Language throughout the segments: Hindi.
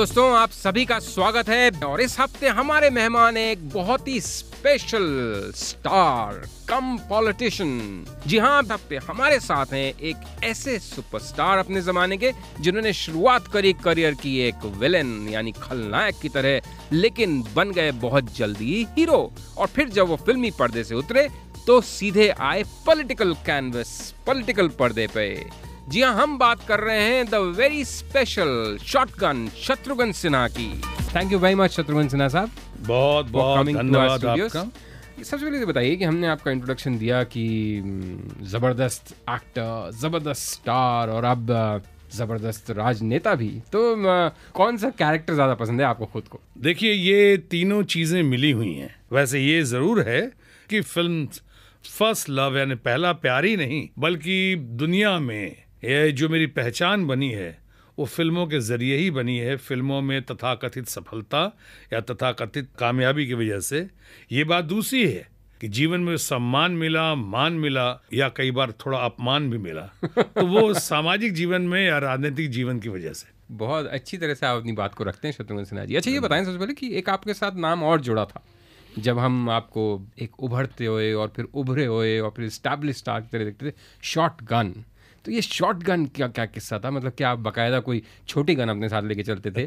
दोस्तों आप सभी का स्वागत है और इस हफ्ते हमारे मेहमान एक बहुत ही स्पेशल स्टार कम पॉलिटिशियन जी हाँ हफ्ते हमारे साथ हैं एक ऐसे सुपरस्टार अपने जमाने के जिन्होंने शुरुआत करी करियर की एक विलेन यानी खलनायक की तरह लेकिन बन गए बहुत जल्दी हीरो और फिर जब वो फिल्मी पर्दे से उतरे तो सीधे आए पॉलिटिकल कैनवस पॉलिटिकल पर्दे पे जी हाँ हम बात कर रहे हैं the very special shotgun Shatrughan Sinha की thank you very much Shatrughan Sinha साहब बहुत बहुत धन्यवाद सबसे पहले तो बताइए कि हमने आपका इंट्रोडक्शन दिया कि ज़बरदस्त एक्टर ज़बरदस्त स्टार और अब ज़बरदस्त राजनेता भी तो कौन सा कैरेक्टर ज़्यादा पसंद है आपको खुद को देखिए ये तीनों चीज़ें मिली हुई हैं वैसे ये ज़रूर है कि फिल्म फर्स्ट लव यानी पहला प्यार ही नहीं बल्कि दुनिया में ये जो मेरी पहचान बनी है वो फिल्मों के ज़रिए ही बनी है फिल्मों में तथाकथित सफलता या तथाकथित कामयाबी की वजह से ये बात दूसरी है कि जीवन में सम्मान मिला मान मिला या कई बार थोड़ा अपमान भी मिला तो वो सामाजिक जीवन में या राजनीतिक जीवन की वजह से बहुत अच्छी तरह से आप अपनी बात को रखते हैं शत्रुघ्न सिन्हा जी अच्छा ये हाँ बताएं सबसे पहले कि एक आपके साथ नाम और जुड़ा था जब हम आपको एक उभरते हुए और फिर उभरे हुए और फिर स्टैब्लिश स्टार की तरह देखते थे शॉर्ट गन तो ये शॉर्ट गन क्या क्या किस्सा था मतलब क्या आप बाकायदा कोई छोटी गन अपने साथ लेके चलते थे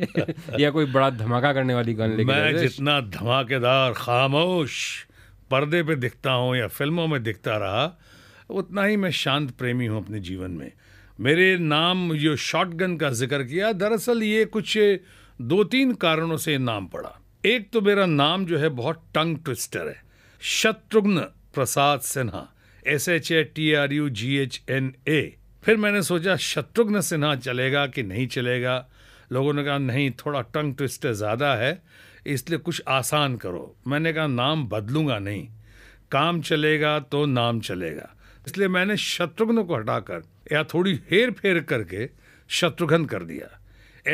या कोई बड़ा धमाका करने वाली गन लेके मैं जितना धमाकेदार खामोश पर्दे पे दिखता हूँ या फिल्मों में दिखता रहा उतना ही मैं शांत प्रेमी हूँ अपने जीवन में मेरे नाम जो शॉटगन का जिक्र किया दरअसल ये कुछ दो तीन कारणों से नाम पड़ा एक तो मेरा नाम जो है बहुत टंग ट्विस्टर है Shatrughan Prasad Sinha S H A T R U G H N A फिर मैंने सोचा शत्रुघ्न सिन्हा चलेगा कि नहीं चलेगा लोगों ने कहा नहीं थोड़ा टंग ट्विस्ट ज़्यादा है इसलिए कुछ आसान करो मैंने कहा नाम बदलूंगा नहीं काम चलेगा तो नाम चलेगा इसलिए मैंने शत्रुघ्न को हटाकर या थोड़ी हेर फेर करके शत्रुघ्न कर दिया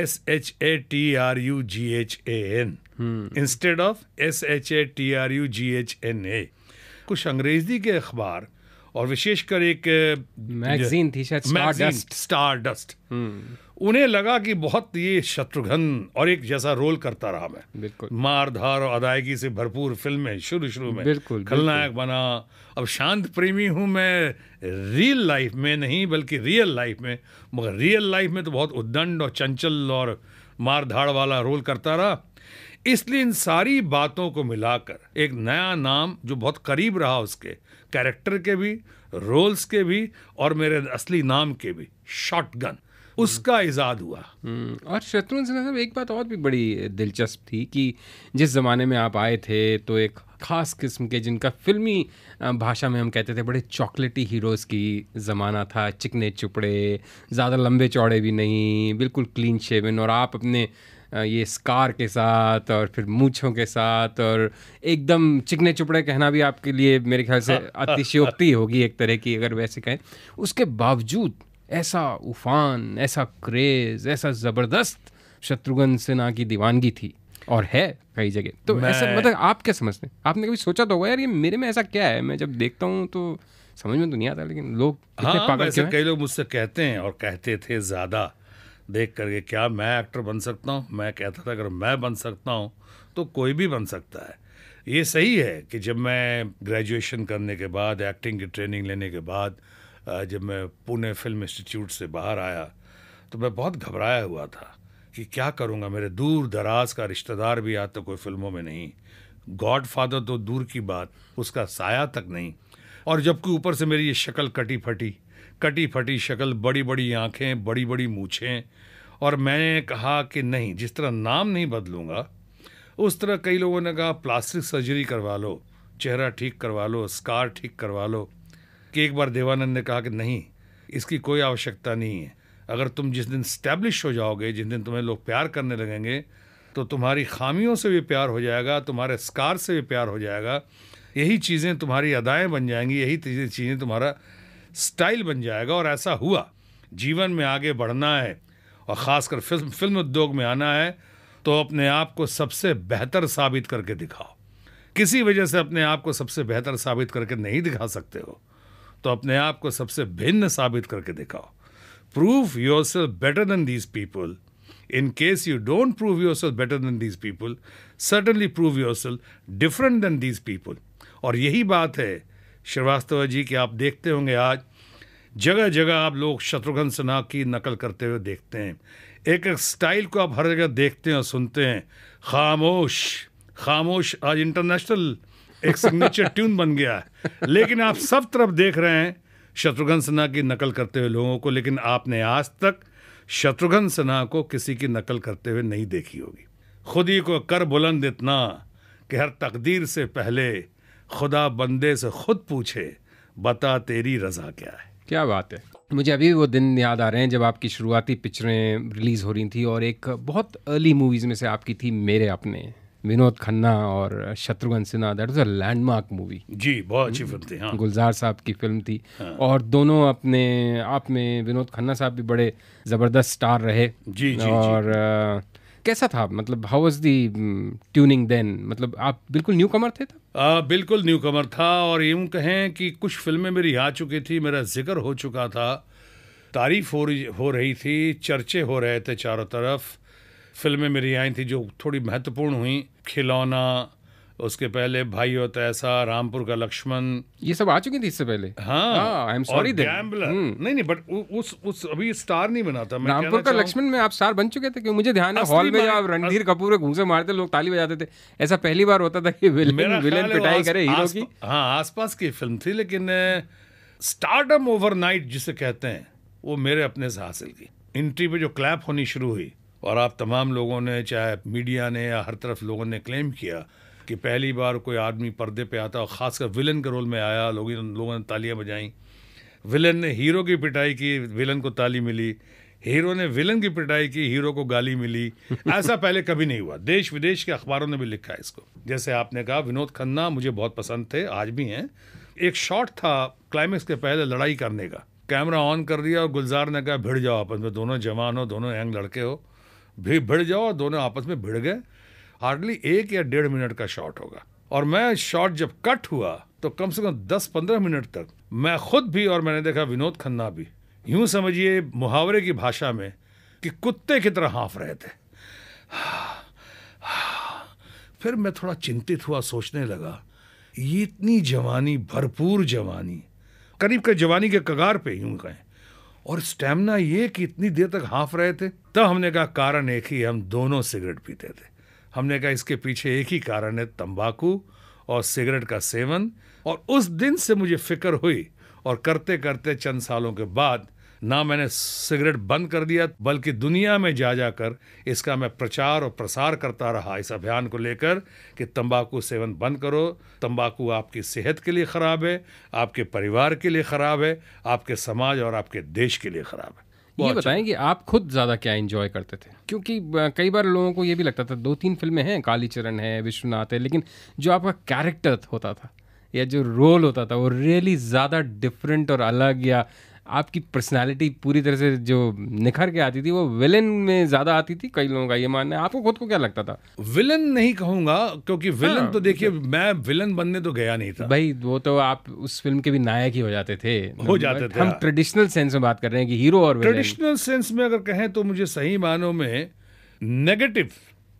S H A T R U G H A N instead of S H A T R U G H N A कुछ अंग्रेजी के अखबार और विशेषकर एक मैगजीन थी शायद स्टार हम्म। डस्ट उन्हें लगा कि बहुत ये शत्रुघ्न और एक जैसा रोल करता रहा मैं बिल्कुल मार धार और अदायगी से भरपूर फिल्में शुरू शुरू में बिल्कुल खलनायक बना अब शांत प्रेमी हूं मैं रियल लाइफ में नहीं बल्कि रियल लाइफ में मगर रियल लाइफ में तो बहुत उद्दंड और चंचल और मार धाड़ वाला रोल करता रहा इसलिए इन सारी बातों को मिलाकर एक नया नाम जो बहुत करीब रहा उसके कैरेक्टर के भी रोल्स के भी और मेरे असली नाम के भी शॉटगन उसका इजाद हुआ हम्म, और शत्रुघ्न सिन्हा साहब एक बात और भी बड़ी दिलचस्प थी कि जिस ज़माने में आप आए थे तो एक ख़ास किस्म के जिनका फिल्मी भाषा में हम कहते थे बड़े चॉकलेटी हीरोज़ की ज़माना था चिकने चुपड़े ज़्यादा लंबे चौड़े भी नहीं बिल्कुल क्लीन शेवन और आप अपने ये स्कार के साथ और फिर मूछों के साथ और एकदम चिकने चुपड़े कहना भी आपके लिए मेरे ख्याल से अतिशयोक्ति होगी एक तरह की अगर वैसे कहें उसके बावजूद ऐसा उफान ऐसा क्रेज ऐसा ज़बरदस्त शत्रुघ्न सिन्हा की दीवानगी थी और है कई जगह तो ऐसा मतलब आप क्या समझते हैं आपने कभी सोचा तो होगा यार ये मेरे में ऐसा क्या है मैं जब देखता हूँ तो समझ में तो नहीं आता लेकिन लोग हाँ, पागल कई लोग मुझसे कहते हैं और कहते थे ज़्यादा देख करके क्या मैं एक्टर बन सकता हूँ मैं कहता था अगर मैं बन सकता हूँ तो कोई भी बन सकता है ये सही है कि जब मैं ग्रेजुएशन करने के बाद एक्टिंग की ट्रेनिंग लेने के बाद जब मैं पुणे फिल्म इंस्टीट्यूट से बाहर आया तो मैं बहुत घबराया हुआ था कि क्या करूँगा मेरे दूर दराज का रिश्तेदार भी आता तो कोई फिल्मों में नहीं गॉड फादर तो दूर की बात उसका साया तक नहीं और जबकि ऊपर से मेरी ये शक्ल कटी फटी कटी फटी शक्ल बड़ी बड़ी आँखें बड़ी बड़ी मूछें और मैंने कहा कि नहीं जिस तरह नाम नहीं बदलूँगा उस तरह कई लोगों ने कहा प्लास्टिक सर्जरी करवा लो चेहरा ठीक करवा लो स्कार ठीक करवा लो कि एक बार देवानंद ने कहा कि नहीं इसकी कोई आवश्यकता नहीं है अगर तुम जिस दिन स्टैब्लिश हो जाओगे जिस दिन तुम्हें लोग प्यार करने लगेंगे तो तुम्हारी खामियों से भी प्यार हो जाएगा तुम्हारे स्कार से भी प्यार हो जाएगा यही चीज़ें तुम्हारी अदाएँ बन जाएंगी यही चीज़ें तुम्हारा स्टाइल बन जाएगा और ऐसा हुआ जीवन में आगे बढ़ना है और ख़ासकर फिल्म फिल्म उद्योग में आना है तो अपने आप को सबसे बेहतर साबित करके दिखाओ किसी वजह से अपने आप को सबसे बेहतर साबित करके नहीं दिखा सकते हो तो अपने आप को सबसे भिन्न साबित करके दिखाओ prove yourself better than these people in case you don't prove yourself better than these people certainly prove yourself different than these people और यही बात है श्रीवास्तव जी के आप देखते होंगे आज जगह जगह आप लोग शत्रुघ्न सिन्हा की नकल करते हुए देखते हैं एक एक स्टाइल को आप हर जगह देखते हैं और सुनते हैं खामोश खामोश आज इंटरनेशनल एक सिग्नेचर ट्यून बन गया है लेकिन आप सब तरफ देख रहे हैं शत्रुघ्न सिन्हा की नकल करते हुए लोगों को लेकिन आपने आज तक शत्रुघ्न सिन्हा को किसी की नकल करते हुए नहीं देखी होगी खुद ही को कर बुलंद इतना कि हर तकदीर से पहले खुदा बंदे से खुद पूछे बता तेरी रजा क्या है क्या बात है मुझे अभी वो दिन याद आ रहे हैं जब आपकी शुरुआती पिक्चरें रिलीज़ हो रही थी और एक बहुत अर्ली मूवीज़ में से आपकी थी मेरे अपने विनोद खन्ना और Shatrughan Sinha that was a landmark movie जी बहुत अच्छी फिल्म थी हाँ। गुलजार साहब की फिल्म थी हाँ। और दोनों अपने आप में विनोद खन्ना साहब भी बड़े ज़बरदस्त स्टार रहे जी, जी और जी। कैसा था मतलब how was the tuning then मतलब आप बिल्कुल न्यू कमर थे आ, बिल्कुल न्यू कमर था और यूँ कहें कि कुछ फिल्में मेरी आ चुकी थी मेरा जिक्र हो चुका था तारीफ हो रही हो रही थी चर्चे हो रहे थे चारों तरफ फिल्में मेरी आई थी जो थोड़ी महत्वपूर्ण हुई खिलौना उसके पहले भाई और ऐसा रामपुर का लक्ष्मण ये सब आ चुकी थी इससे पहले हाँ आई एम सॉरी नहीं नहीं बट उस उस अभी स्टार नहीं बना था मैं रामपुर का लक्ष्मण में आप स्टार बन चुके थे क्योंकि मुझे ध्यान है हॉल में आप रणधीर कपूर के घूसे मारते लोग ताली बजाते थे ऐसा पहली बार होता था कि विलेन विलेन पिटाई करे हीरो की हाँ आसपास की फिल्म थी लेकिन स्टार्टअप ओवरनाइट जिसे कहते हैं वो मेरे अपने से हासिल की इंट्री पे जो क्लैप होनी शुरू हुई और आप तमाम लोगों ने चाहे मीडिया ने या हर तरफ लोगों ने क्लेम किया कि पहली बार कोई आदमी पर्दे पे आता और ख़ासकर विलन के रोल में आया ने लोगों ने तालियाँ बजाई विलन ने हीरो की पिटाई की विलन को ताली मिली हीरो ने विलन की पिटाई की हीरो को गाली मिली ऐसा पहले कभी नहीं हुआ देश विदेश के अखबारों ने भी लिखा है इसको जैसे आपने कहा विनोद खन्ना मुझे बहुत पसंद थे आज भी हैं एक शॉट था क्लाइमेक्स के पहले लड़ाई करने का कैमरा ऑन कर दिया और गुलजार ने कहा भिड़ जाओ आपस में दोनों जवान हो दोनों यंग लड़के हो भी भिड़ जाओ और दोनों आपस में भिड़ गए हार्डली एक या डेढ़ मिनट का शॉट होगा और मैं शॉट जब कट हुआ तो कम से कम दस पंद्रह मिनट तक मैं खुद भी और मैंने देखा विनोद खन्ना भी यूं समझिए मुहावरे की भाषा में कि कुत्ते की तरह हाँफ रहे थे फिर मैं थोड़ा चिंतित हुआ सोचने लगा ये इतनी जवानी भरपूर जवानी करीब के जवानी के कगार पे यूं कहें और स्टेमिना ये कि इतनी देर तक हाँफ रहे थे तब हमने कहा कारण एक ही हम दोनों सिगरेट पीते थे हमने कहा इसके पीछे एक ही कारण है तंबाकू और सिगरेट का सेवन और उस दिन से मुझे फिक्र हुई और करते करते चंद सालों के बाद ना मैंने सिगरेट बंद कर दिया बल्कि दुनिया में जा जाकर इसका मैं प्रचार और प्रसार करता रहा इस अभियान को लेकर कि तंबाकू सेवन बंद करो तंबाकू आपकी सेहत के लिए ख़राब है आपके परिवार के लिए ख़राब है आपके समाज और आपके देश के लिए ख़राब है ये बताएं अच्छा। कि आप खुद ज़्यादा क्या इंजॉय करते थे क्योंकि कई बार लोगों को ये भी लगता था दो तीन फिल्में हैं कालीचरण है विश्वनाथ है लेकिन जो आपका कैरेक्टर होता था या जो रोल होता था वो रियली ज़्यादा डिफरेंट और अलग या आपकी पर्सनालिटी पूरी तरह से जो निखर के आती थी वो विलन में ज़्यादा आती थी कई लोगों का ये मानना है आपको खुद को क्या लगता था विलन नहीं कहूंगा क्योंकि विलन हाँ, तो देखिए अच्छा। मैं विलन बनने तो गया नहीं था भाई वो तो आप उस फिल्म के भी नायक ही हो जाते थे हो जाते थे हम ट्रेडिशनल हाँ। सेंस में बात कर रहे हैं कि हीरो और ट्रेडिशनल सेंस में अगर कहें तो मुझे सही मानों में नेगेटिव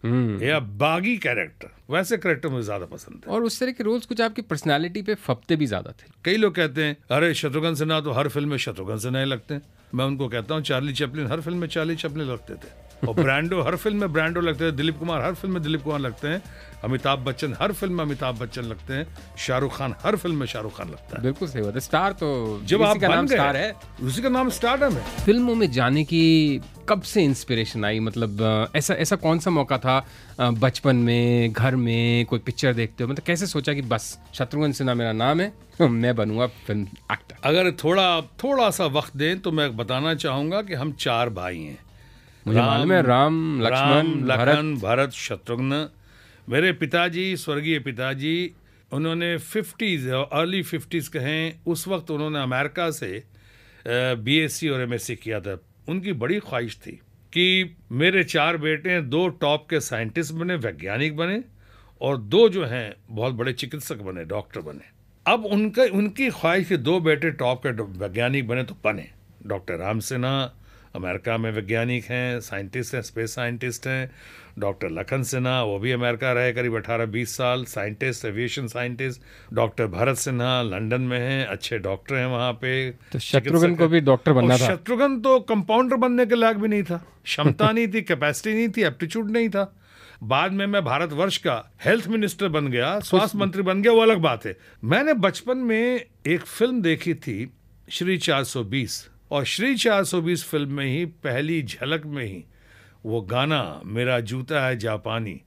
हम्म। या बागी कैरेक्टर वैसे कैरेक्टर मुझे ज्यादा पसंद है और उस तरह के रोल्स कुछ आपकी पर्सनालिटी पे फपते भी ज्यादा थे कई लोग कहते हैं अरे शत्रुघ्न सिन्हा तो हर फिल्म में शत्रुघ्न सिन्हा ही लगते हैं मैं उनको कहता हूँ चार्ली चपलिन हर फिल्म में चार्ली चपलिन लगते थे और ब्रांडो हर फिल्म में ब्रांडो लगते हैं दिलीप कुमार हर फिल्म में दिलीप कुमार लगते हैं अमिताभ बच्चन हर फिल्म में अमिताभ बच्चन लगते हैं शाहरुख खान हर फिल्म में शाहरुख खान लगता है बिल्कुल सही बात है स्टार तो जब आप का नाम स्टार है उसी का नाम स्टारडम है फिल्मों में जाने की कब से इंस्पिरेशन आई मतलब ऐसा ऐसा कौन सा मौका था बचपन में घर में कोई पिक्चर देखते हो मतलब कैसे सोचा कि बस शत्रुघ्न सिन्हा मेरा नाम है मैं बनूंगा फिल्म एक्टर अगर थोड़ा थोड़ा सा वक्त दें तो मैं बताना चाहूँगा कि हम चार भाई हैं मुझे मालूम है राम लक्ष्मण लखन भरत शत्रुघ्न मेरे पिताजी स्वर्गीय पिताजी उन्होंने फिफ्टीज़ अर्ली फिफ्टीज़ कहें उस वक्त उन्होंने अमेरिका से बीएससी और एमएससी किया था उनकी बड़ी ख्वाहिश थी कि मेरे चार बेटे हैं दो टॉप के साइंटिस्ट बने वैज्ञानिक बने और दो जो हैं बहुत बड़े चिकित्सक बने डॉक्टर बने अब उनका उनकी ख्वाहिश के दो बेटे टॉप के वैज्ञानिक बने तो बने डॉक्टर राम सिन्हा अमेरिका में वैज्ञानिक हैं साइंटिस्ट हैं स्पेस साइंटिस्ट हैं डॉक्टर लखन सिन्हा वो भी अमेरिका रहे करीब अठारह बीस साल scientist aviation scientist doctor Bharat Sinha London में हैं अच्छे डॉक्टर हैं वहाँ पे तो शत्रुघ्न को भी डॉक्टर बनना था शत्रुघ्न तो कंपाउंडर बनने के लायक भी नहीं था क्षमता नहीं थी कैपेसिटी नहीं थी एप्टीट्यूड नहीं था बाद में मैं भारतवर्ष का हेल्थ मिनिस्टर बन गया तो स्वास्थ्य मंत्री बन गया वो अलग बात है मैंने बचपन में एक फिल्म देखी थी श्री 420 और श्री 420 फिल्म में ही पहली झलक में ही वो गाना मेरा जूता है जापानी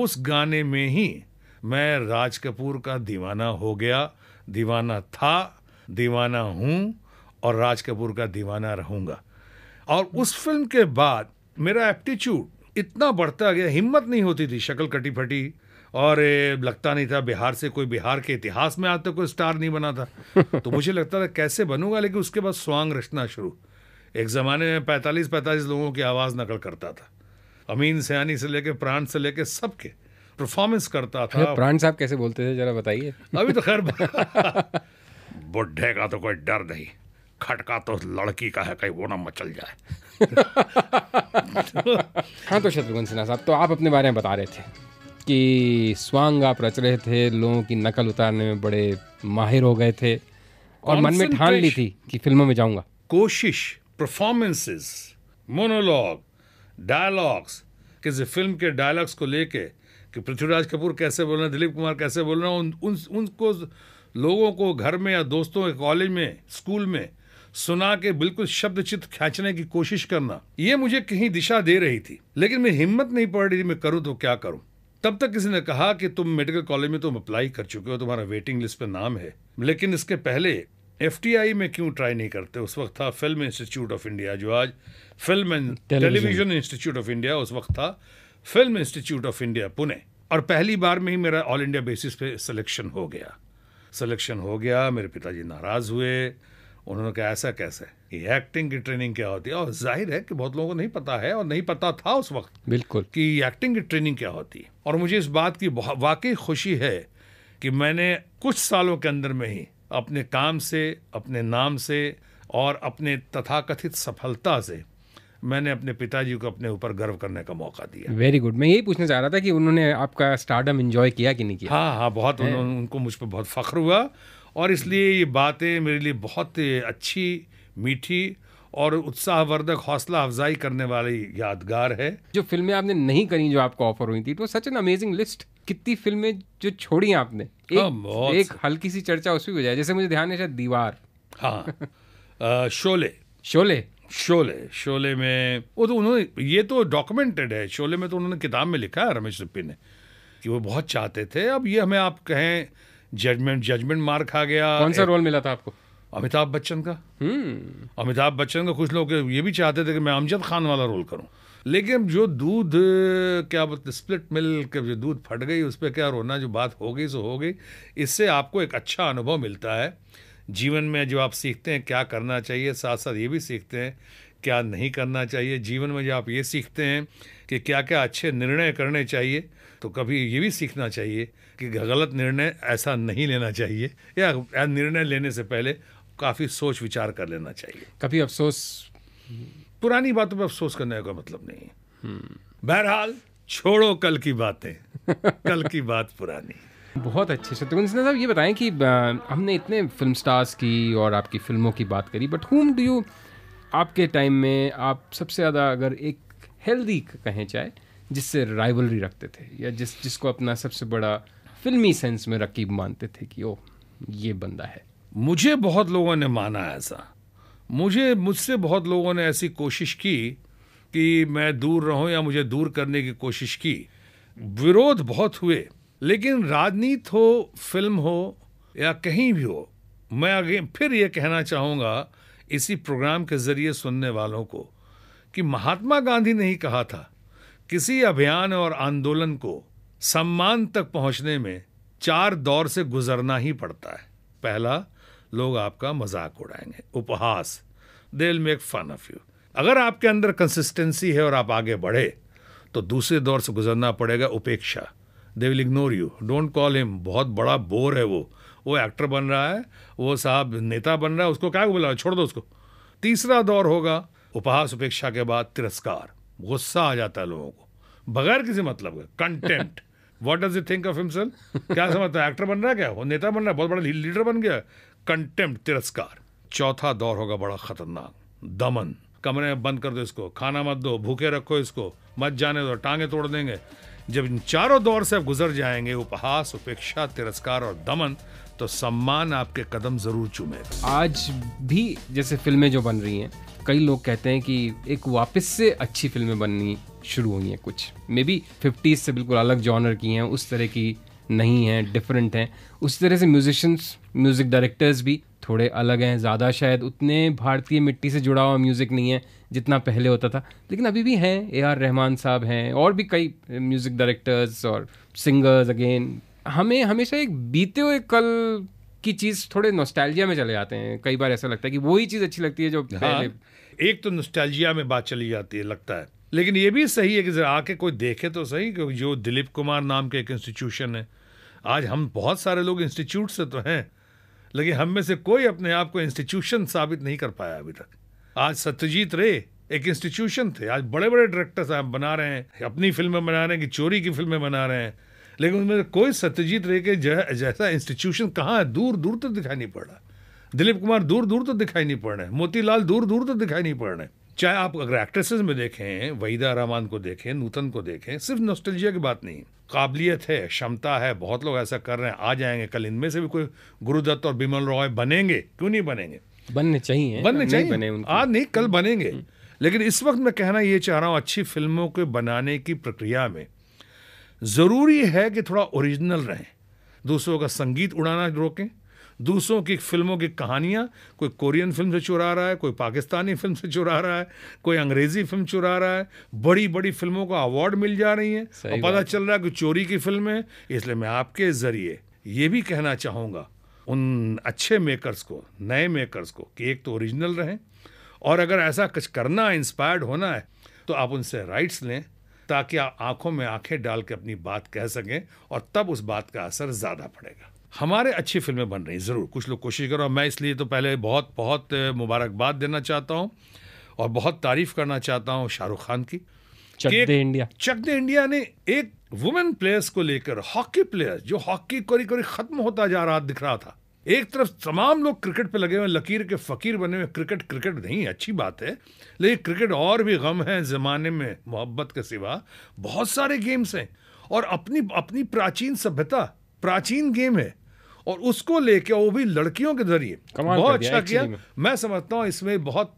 उस गाने में ही मैं राज कपूर का दीवाना हो गया दीवाना था दीवाना हूँ और राज कपूर का दीवाना रहूँगा और उस फिल्म के बाद मेरा एप्टीट्यूड इतना बढ़ता गया हिम्मत नहीं होती थी शक्ल कटी फटी और लगता नहीं था बिहार से कोई बिहार के इतिहास में आज तक कोई स्टार नहीं बना था तो मुझे लगता था कैसे बनूंगा लेकिन उसके बाद स्वांग रचना शुरू एक ज़माने में पैंतालीस पैंतालीस लोगों की आवाज़ नकल करता था अमीन सयानी से लेकर प्राण से लेकर सबके परफॉर्मेंस करता था प्राण साहब कैसे बोलते थे जरा बताइए अभी तो खैर बुढ़े का तो कोई डर नहीं खटका तो लड़की का है कहीं वो ना मचल जाए हाँ तो शत्रुघ्न सिन्हा साहब तो आप अपने बारे में बता रहे थे की स्वांग आप रच रहे थे लोगों की नकल उतारने में बड़े माहिर हो गए थे और मन में ठान ली थी कि फिल्मों में जाऊंगा कोशिश परफॉर्मेंसेस मोनोलॉग डायलॉग्स किसी फिल्म के डायलॉग्स को लेके कि पृथ्वीराज कपूर कैसे बोल रहे हैं दिलीप कुमार कैसे बोल रहे हैं उन, उन उनको लोगों को घर में या दोस्तों के कॉलेज में स्कूल में सुना के बिल्कुल शब्द चित्र खींचने की कोशिश करना ये मुझे कहीं दिशा दे रही थी लेकिन मैं हिम्मत नहीं पड़ रही मैं करूँ तो क्या करूँ तब तक किसी ने कहा कि तुम मेडिकल कॉलेज में तुम अप्लाई कर चुके हो तुम्हारा वेटिंग लिस्ट पे नाम है लेकिन इसके पहले एफ में क्यों ट्राई नहीं करते उस वक्त था फिल्म इंस्टीट्यूट ऑफ इंडिया जो आज film and television institute of India उस वक्त था film institute of India Pune और पहली बार में ही मेरा ऑल इंडिया बेसिस पे सिलेक्शन हो गया सिलेक्शन हो गया मेरे पिताजी नाराज़ हुए उन्होंने कहा ऐसा कैसे ये एक्टिंग की ट्रेनिंग क्या होती है और जाहिर है कि बहुत लोगों को नहीं पता है और नहीं पता था उस वक्त बिल्कुल कि एक्टिंग की ट्रेनिंग क्या होती है और मुझे इस बात की वाकई खुशी है कि मैंने कुछ सालों के अंदर में ही अपने काम से अपने नाम से और अपने तथाकथित सफलता से मैंने अपने पिताजी को अपने ऊपर गर्व करने का मौका दिया वेरी गुड मैं यही पूछना चाह रहा था कि उन्होंने आपका स्टार्डम इन्जॉय किया कि नहीं किया हाँ हाँ बहुत उन, उनको मुझ पर बहुत फख्र हुआ और इसलिए ये बातें मेरे लिए बहुत अच्छी मीठी और उत्साहवर्धक हौसला अफजाई करने वाली यादगार है जो फिल्में आपने नहीं करी जो आपको ऑफर हुई थी तो सच एन अमेजिंग लिस्ट कितनी फिल्में जो छोड़ी आपने हाँ, एक, एक हल्की सी चर्चा उसमें हो जाए जैसे मुझे ध्यान है दीवार हाँ आ, शोले शोले शोले शोले में वो तो उन्होंने ये तो डॉक्यूमेंटेड है शोले में तो उन्होंने किताब में लिखा है रमेश रिप्पी ने कि वो बहुत चाहते थे अब ये हमें आप कहें जजमेंट जजमेंट मार खा गया कौन सा रोल मिला था आपको अमिताभ बच्चन का हम्म। अमिताभ बच्चन का कुछ लोग ये भी चाहते थे कि मैं अमजद खान वाला रोल करूं लेकिन जो दूध क्या बोलते स्प्लिट मिल के जो दूध फट गई उस पर क्या रोना जो बात हो गई सो हो गई इससे आपको एक अच्छा अनुभव मिलता है जीवन में जो आप सीखते हैं क्या करना चाहिए साथ साथ ये भी सीखते हैं क्या नहीं करना चाहिए जीवन में जो आप ये सीखते हैं कि क्या क्या अच्छे निर्णय करने चाहिए तो कभी ये भी सीखना चाहिए कि गलत निर्णय ऐसा नहीं लेना चाहिए या निर्णय लेने से पहले काफ़ी सोच विचार कर लेना चाहिए कभी अफसोस पुरानी बातों पर अफसोस करने का मतलब नहीं है बहरहाल छोड़ो कल की बातें कल की बात पुरानी बहुत अच्छे से तो साहब ये बताएं कि हमने इतने फिल्म स्टार्स की और आपकी फिल्मों की बात करी बट होम डू यू आपके टाइम में आप सबसे ज़्यादा अगर एक हेल्दी कहें चाहे जिससे राइवलरी रखते थे या जिस जिसको अपना सबसे बड़ा फिल्मी सेंस में रकीब मानते थे कि ओ ये बंदा है मुझे बहुत लोगों ने माना ऐसा मुझे मुझसे बहुत लोगों ने ऐसी कोशिश की कि मैं दूर रहूं या मुझे दूर करने की कोशिश की विरोध बहुत हुए लेकिन राजनीति हो फिल्म हो या कहीं भी हो मैं आगे फिर ये कहना चाहूँगा इसी प्रोग्राम के ज़रिए सुनने वालों को कि महात्मा गांधी ने ही कहा था किसी अभियान और आंदोलन को सम्मान तक पहुंचने में चार दौर से गुजरना ही पड़ता है पहला लोग आपका मजाक उड़ाएंगे उपहास they make fun of you अगर आपके अंदर कंसिस्टेंसी है और आप आगे बढ़े तो दूसरे दौर से गुजरना पड़ेगा उपेक्षा they will ignore you don't call him बहुत बड़ा बोर है वो वो एक्टर बन रहा है वो साहब नेता बन रहा है उसको क्या बोला छोड़ दो उसको तीसरा दौर होगा उपहास उपेक्षा के बाद तिरस्कार गुस्सा आ जाता है लोगों को बगैर किसी मतलब का content what does think of himself क्या समझता तो है एक्टर बन रहा है क्या वो नेता बन रहा है बहुत बड़ा लीडर बन गया कंटेम्प्ट तिरस्कार चौथा दौर होगा बड़ा खतरनाक दमन कमरे में बंद कर दो इसको खाना मत दो भूखे रखो इसको मत जाने दो टांगे तोड़ देंगे जब इन चारों दौर से आप गुजर जाएंगे उपहास उपेक्षा तिरस्कार और दमन तो सम्मान आपके कदम जरूर चूमेगा आज भी जैसे फिल्में जो बन रही हैं कई लोग कहते हैं कि एक वापस से अच्छी फिल्में बननी शुरू हुई हैं कुछ मे बी फिफ्टीज़ से बिल्कुल अलग जॉनर की हैं उस तरह की नहीं हैं डिफरेंट हैं उस तरह से म्यूजिशंस म्यूज़िक डायरेक्टर्स भी थोड़े अलग हैं ज़्यादा शायद उतने भारतीय मिट्टी से जुड़ा हुआ म्यूज़िक नहीं है जितना पहले होता था लेकिन अभी भी हैं ए आर रहमान साहब हैं और भी कई म्यूज़िक डायरेक्टर्स और सिंगर्स अगेन हमें हमेशा एक बीते हुए कल की चीज़ थोड़े नोस्टैल्जिया में चले जाते हैं कई बार ऐसा लगता है कि वही चीज़ अच्छी लगती है जो हाँ, पहले एक तो नोस्टैल्जिया में बात चली जाती है लगता है लेकिन ये भी सही है कि ज़रा आके कोई देखे तो सही क्योंकि जो दिलीप कुमार नाम के एक इंस्टीट्यूशन है आज हम बहुत सारे लोग इंस्टीट्यूट से तो हैं लेकिन हम में से कोई अपने आप को इंस्टीट्यूशन साबित नहीं कर पाया अभी तक आज सत्यजीत रे एक इंस्टीट्यूशन थे आज बड़े बड़े डायरेक्टर साहब बना रहे हैं अपनी फिल्में बना रहे हैं कि चोरी की फिल्में बना रहे हैं लेकिन उनमें कोई सत्यजीत रे के जैसा इंस्टीट्यूशन कहाँ है दूर दूर तक तो दिखाई नहीं पड़ रहा दिलीप कुमार दूर दूर तक तो दिखाई नहीं पड़ रहे मोतीलाल दूर दूर तक तो दिखाई नहीं पड़ रहे चाहे आप अगर एक्ट्रेसेस में देखें वहीदा रहमान को देखें नूतन को देखें सिर्फ नोस्टलजिया की बात नहीं काबिलियत है क्षमता है बहुत लोग ऐसा कर रहे हैं आ जाएंगे कल इनमें से भी कोई गुरुदत्त और बिमल रॉय बनेंगे क्यों नहीं बनेंगे बनने चाहिए बनने हाँ, चाहिए बने आज हाँ, नहीं कल बनेंगे हम्म। लेकिन इस वक्त मैं कहना ये चाह रहा हूँ अच्छी फिल्मों के बनाने की प्रक्रिया में ज़रूरी है कि थोड़ा ओरिजिनल रहें दूसरों का संगीत उड़ाना रोकें दूसरों की फिल्मों की कहानियाँ कोई कोरियन फिल्म से चुरा रहा है कोई पाकिस्तानी फिल्म से चुरा रहा है कोई अंग्रेज़ी फिल्म चुरा रहा है बड़ी बड़ी फिल्मों को अवार्ड मिल जा रही हैं और पता चल रहा है कि चोरी की फिल्म है इसलिए मैं आपके ज़रिए ये भी कहना चाहूँगा उन अच्छे मेकर्स को नए मेकर्स को कि एक तो ओरिजिनल रहें और अगर ऐसा कुछ करना है इंस्पायर्ड होना है तो आप उनसे राइट्स लें ताकि आप आंखों में आंखें डाल के अपनी बात कह सकें और तब उस बात का असर ज़्यादा पड़ेगा हमारे अच्छी फिल्में बन रही ज़रूर कुछ लोग कोशिश करो मैं इसलिए तो पहले बहुत बहुत मुबारकबाद देना चाहता हूँ और बहुत तारीफ करना चाहता हूँ शाहरुख खान की चक दे इंडिया चक दे इंडिया ने एक वुमेन प्लेयर्स को लेकर हॉकी प्लेयर्स जो हॉकी कोरी कोरी खत्म होता जा रहा दिख रहा था एक तरफ तमाम लोग क्रिकेट पे लगे हुए लकीर के फकीर बने हुए क्रिकेट क्रिकेट नहीं अच्छी बात है लेकिन क्रिकेट और भी गम है ज़माने में मोहब्बत के सिवा बहुत सारे गेम्स हैं और अपनी अपनी प्राचीन सभ्यता प्राचीन गेम है और उसको लेके वो भी लड़कियों के जरिए बहुत अच्छा किया मैं समझता हूँ इसमें बहुत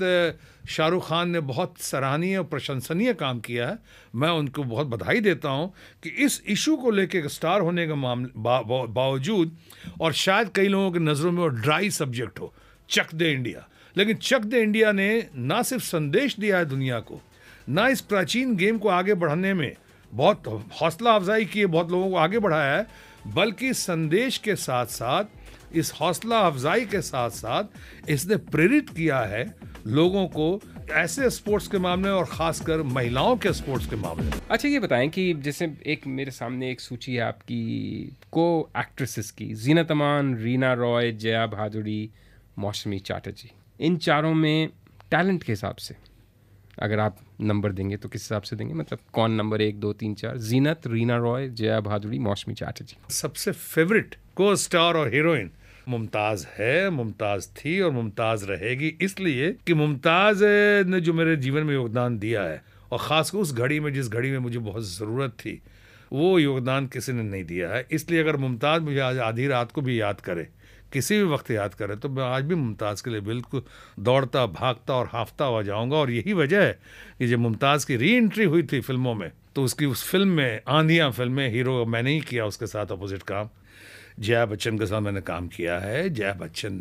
शाहरुख खान ने बहुत सराहनीय और प्रशंसनीय काम किया है मैं उनको बहुत बधाई देता हूँ कि इस इशू को लेके स्टार होने के मामले बा, बा, बावजूद और शायद कई लोगों की नज़रों में वो ड्राई सब्जेक्ट हो चक दे इंडिया लेकिन चक दे इंडिया ने ना सिर्फ संदेश दिया है दुनिया को ना इस प्राचीन गेम को आगे बढ़ाने में बहुत हौसला अफजाई की है बहुत लोगों को आगे बढ़ाया है बल्कि संदेश के साथ साथ इस हौसला अफजाई के साथ साथ इसने प्रेरित किया है लोगों को ऐसे स्पोर्ट्स के मामले और खासकर महिलाओं के स्पोर्ट्स के मामले में अच्छा ये बताएं कि जैसे एक मेरे सामने एक सूची है आपकी को एक्ट्रेसेस की जीना तमान रीना रॉय जया भादुड़ी मौसमी चाटर्जी इन चारों में टैलेंट के हिसाब से अगर आप नंबर देंगे तो किस हिसाब से देंगे मतलब कौन नंबर एक दो तीन चार जीनत रीना रॉय जया भादुड़ी मौसमी जी सबसे फेवरेट को स्टार और हीरोइन मुमताज है मुमताज थी और मुमताज रहेगी इसलिए कि मुमताज ने जो मेरे जीवन में योगदान दिया है और ख़ासकर उस घड़ी में जिस घड़ी में मुझे बहुत ज़रूरत थी वो योगदान किसी ने नहीं दिया है इसलिए अगर मुमताज़ मुझे आज आधी रात को भी याद करे किसी भी वक्त याद करें तो मैं आज भी मुमताज़ के लिए बिल्कुल दौड़ता भागता और हाफता हुआ जाऊँगा और यही वजह है कि जब मुमताज़ की री एंट्री हुई थी फिल्मों में तो उसकी उस फिल्म में आंधियाँ फिल्म में हीरो मैंने ही किया उसके साथ अपोजिट काम जया बच्चन के साथ मैंने काम किया है जया बच्चन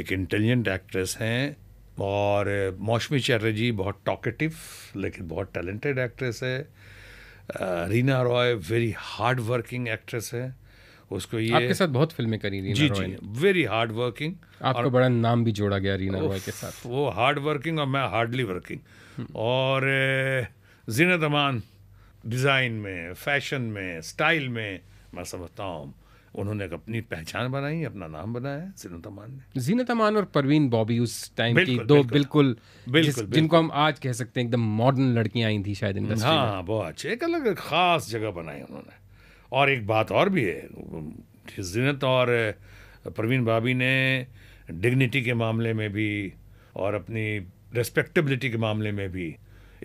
एक इंटेलिजेंट एक्ट्रेस हैं और मौसमी चैटर्जी बहुत टॉकेटिव लेकिन बहुत टैलेंटेड एक्ट्रेस है Reena Roy very hard working actress है उसको ये आपके साथ बहुत फिल्में करी Reena ji ji very hard working आपको बड़ा नाम भी जोड़ा गया रीना रॉय के साथ वो हार्ड वर्किंग और मैं हार्डली वर्किंग और जीनत अमान डिज़ाइन में फैशन में स्टाइल में मैं समझता हूँ उन्होंने अपनी पहचान बनाई अपना नाम बनाया जीनत अमान ने जीनत अमान और परवीन बॉबी उस टाइम की दो बिल्कुल बिल्कुल, जिनको हम आज कह सकते हैं एकदम मॉडर्न लड़कियां आई थी शायद हाँ बहुत अच्छे एक अलग खास जगह बनाई उन्होंने और एक बात और भी है जीनत और प्रवीण भाभी ने डिग्निटी के मामले में भी और अपनी रेस्पेक्टेबिलिटी के मामले में भी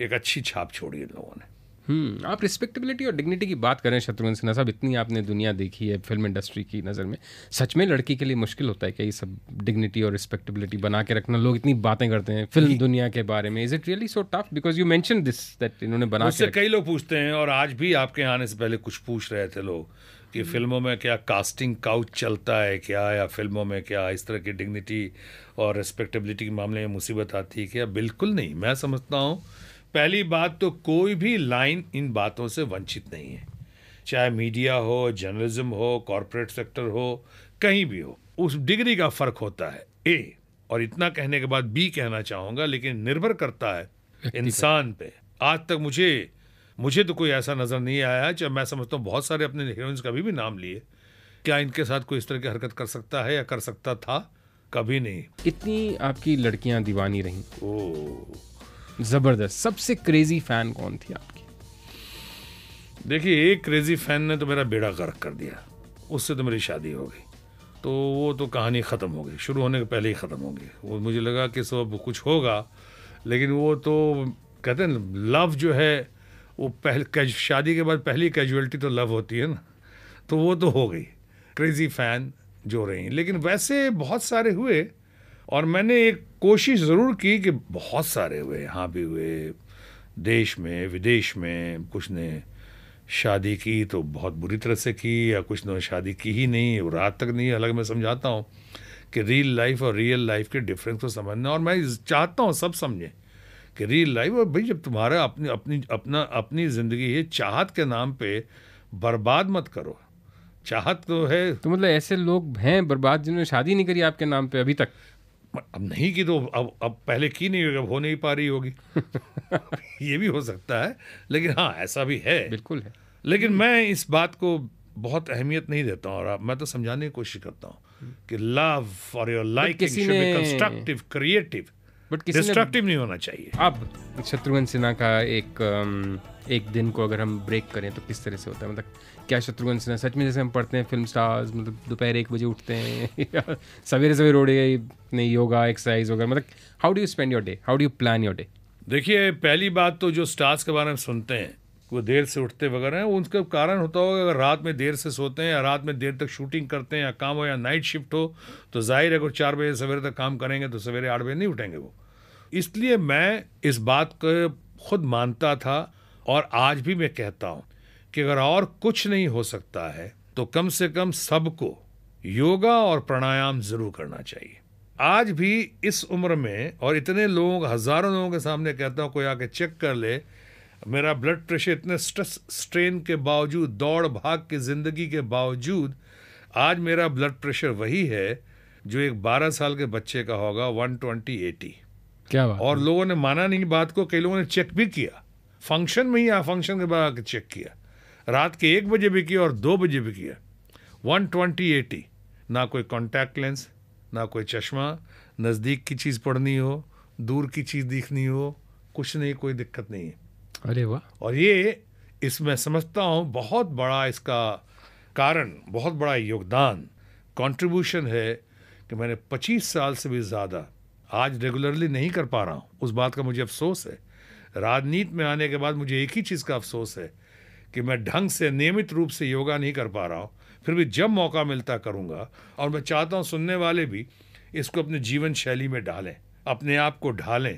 एक अच्छी छाप छोड़ी इन लोगों ने हम्म, आप रिस्पेक्टेबिलिटी और डिग्निटी की बात करें शत्रुघ्न सिन्हा साहब इतनी आपने दुनिया देखी है फिल्म इंडस्ट्री की नज़र में सच में लड़की के लिए मुश्किल होता है क्या ये सब डिग्निटी और रिस्पेक्टेबिलिटी बना के रखना लोग इतनी बातें करते हैं फिल्म दुनिया के बारे में is it really so tough because you mention this that इन्होंने बना के कई लोग पूछते हैं और आज भी आपके आने से पहले कुछ पूछ रहे थे लोग कि हम्म। फिल्मों में क्या कास्टिंग काउच चलता है क्या या फिल्मों में क्या इस तरह की डिग्निटी और रिस्पेक्टेबिलिटी के मामले में मुसीबत आती है क्या बिल्कुल नहीं मैं समझता हूँ पहली बात तो कोई भी लाइन इन बातों से वंचित नहीं है चाहे मीडिया हो जर्नलिज्म हो कॉरपोरेट सेक्टर हो कहीं भी हो उस डिग्री का फ़र्क होता है ए और इतना कहने के बाद बी कहना चाहूंगा लेकिन निर्भर करता है इंसान पे आज तक मुझे मुझे तो कोई ऐसा नज़र नहीं आया जब मैं समझता हूँ बहुत सारे अपने हीरोइंस का भी, भी नाम लिए क्या इनके साथ कोई इस तरह की हरकत कर सकता है या कर सकता था कभी नहीं कितनी आपकी लड़कियां दीवानी रही ओ ज़बरदस्त सबसे क्रेजी फ़ैन कौन थी आपकी देखिए एक क्रेज़ी फ़ैन ने तो मेरा बेड़ा गर्क कर दिया उससे तो मेरी शादी हो गई तो वो तो कहानी ख़त्म हो गई शुरू होने के पहले ही ख़त्म हो गई वो मुझे लगा कि सब कुछ होगा लेकिन वो तो कहते हैं लव जो है वो पहले शादी के बाद पहली कैजुअलिटी तो लव होती है ना तो वो तो हो गई क्रेज़ी फ़ैन जो रही लेकिन वैसे बहुत सारे हुए और मैंने एक कोशिश ज़रूर की कि बहुत सारे हुए यहाँ भी हुए देश में विदेश में कुछ ने शादी की तो बहुत बुरी तरह से की या कुछ ने शादी की ही नहीं वो रात तक नहीं अलग मैं समझाता हूँ कि रियल लाइफ और रियल लाइफ के डिफरेंस को समझना और मैं चाहता हूँ सब समझें कि रियल लाइफ और भाई जब तुम्हारा अपनी अपनी अपना अपनी ज़िंदगी है चाहत के नाम पे बर्बाद मत करो चाहत तो है तो मतलब ऐसे लोग हैं बर्बाद जिन्होंने शादी नहीं करी आपके नाम पे अभी तक अब नहीं की तो अब अब पहले की नहीं होगी अब हो नहीं पा रही होगी ये भी हो सकता है लेकिन हाँ ऐसा भी है बिल्कुल है लेकिन मैं इस बात को बहुत अहमियत नहीं देता हूँ और मैं तो समझाने की कोशिश करता हूँ कि love for your like constructive creative but destructive नहीं होना चाहिए अब शत्रुघ्न सिन्हा का एक um, एक दिन को अगर हम ब्रेक करें तो किस तरह से होता है मतलब क्या शत्रुघ्न सिन्हा सच में जैसे हम पढ़ते हैं फिल्म स्टार्स मतलब दोपहर एक बजे उठते हैं सवेरे सवेरे उठ गए नहीं योगा एक्सरसाइज वगैरह मतलब how do you spend your day how do you plan your day देखिए पहली बात तो जो स्टार्स के बारे में सुनते हैं वो देर से उठते वगैरह हैं उनका कारण होता होगा अगर रात में देर से सोते हैं या रात में देर तक शूटिंग करते हैं या काम हो या नाइट शिफ्ट हो तो जाहिर है अगर चार बजे सवेरे तक काम करेंगे तो सवेरे आठ बजे नहीं उठेंगे वो इसलिए मैं इस बात को खुद मानता था और आज भी मैं कहता हूं कि अगर और कुछ नहीं हो सकता है तो कम से कम सबको योगा और प्राणायाम जरूर करना चाहिए आज भी इस उम्र में और इतने लोग हजारों लोगों के सामने कहता हूं कोई आके चेक कर ले मेरा ब्लड प्रेशर इतने स्ट्रेस स्ट्रेन के बावजूद दौड़ भाग की ज़िंदगी के बावजूद आज मेरा ब्लड प्रेशर वही है जो एक 12 साल के बच्चे का होगा 120 80 क्या बात और लोगों ने माना नहीं बात को कई लोगों ने चेक भी किया फंक्शन में ही आ फंक्शन के बाद चेक किया रात के एक बजे भी किया और दो बजे भी किया वन ट्वेंटी एटी ना कोई कॉन्टैक्ट लेंस ना कोई चश्मा नज़दीक की चीज़ पढ़नी हो दूर की चीज़ देखनी हो कुछ नहीं कोई दिक्कत नहीं है अरे वाह और ये इसमें समझता हूँ बहुत बड़ा इसका कारण बहुत बड़ा योगदान कंट्रीब्यूशन है कि मैंने 25 साल से भी ज़्यादा आज रेगुलरली नहीं कर पा रहा हूँ उस बात का मुझे अफसोस है राजनीति में आने के बाद मुझे एक ही चीज़ का अफसोस है कि मैं ढंग से नियमित रूप से योगा नहीं कर पा रहा हूँ फिर भी जब मौका मिलता करूँगा और मैं चाहता हूँ सुनने वाले भी इसको अपने जीवन शैली में डालें अपने आप को ढालें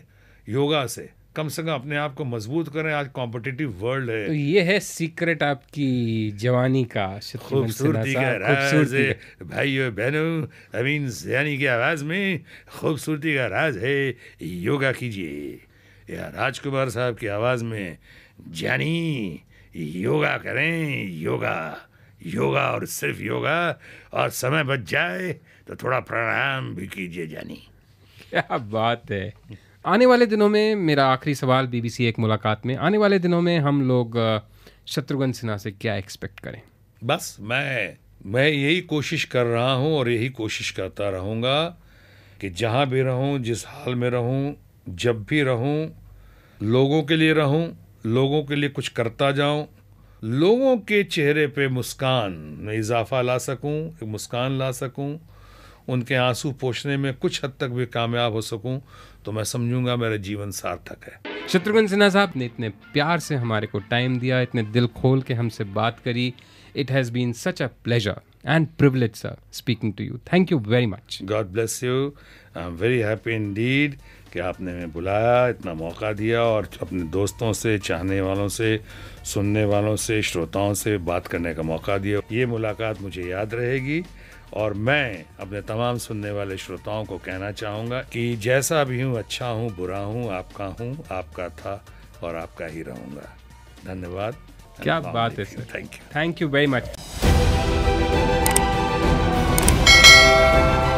योगा से कम से कम अपने आप को मजबूत करें आज कॉम्पिटिटिव वर्ल्ड है तो ये है सीक्रेट आपकी जवानी का खूबसूरती का राज है भाइयों बहनों अमीन यानी की आवाज़ में खूबसूरती का राज है योगा कीजिए या राजकुमार साहब की आवाज़ में जानी योगा करें योगा योगा और सिर्फ योगा और समय बच जाए तो थोड़ा प्राणायाम भी कीजिए जानी क्या बात है आने वाले दिनों में मेरा आखिरी सवाल बीबीसी एक मुलाकात में आने वाले दिनों में हम लोग शत्रुघ्न सिन्हा से क्या एक्सपेक्ट करें बस मैं मैं यही कोशिश कर रहा हूं और यही कोशिश करता रहूंगा कि जहां भी रहूं जिस हाल में रहूं जब भी रहूं लोगों के लिए रहूं लोगों के लिए कुछ करता जाऊं लोगों के चेहरे पे मुस्कान में इजाफा ला सकूं मुस्कान ला सकूं उनके आंसू पोषने में कुछ हद तक भी कामयाब हो सकूं तो मैं समझूंगा मेरा जीवन सार्थक है शत्रुघ्न सिन्हा साहब ने इतने प्यार से हमारे को टाइम दिया इतने दिल खोल के हमसे बात करी it has been such a pleasure and privilege, sir, speaking to you. Thank you very much. God bless you. I'm very happy indeed कि आपने हमें बुलाया इतना मौका दिया और अपने दोस्तों से चाहने वालों से सुनने वालों से श्रोताओं से बात करने का मौका दिया ये मुलाकात मुझे याद रहेगी और मैं अपने तमाम सुनने वाले श्रोताओं को कहना चाहूँगा कि जैसा भी हूँ अच्छा हूँ बुरा हूँ आपका हूँ आपका था और आपका ही रहूँगा धन्यवाद क्या बात है sir thank you thank you very much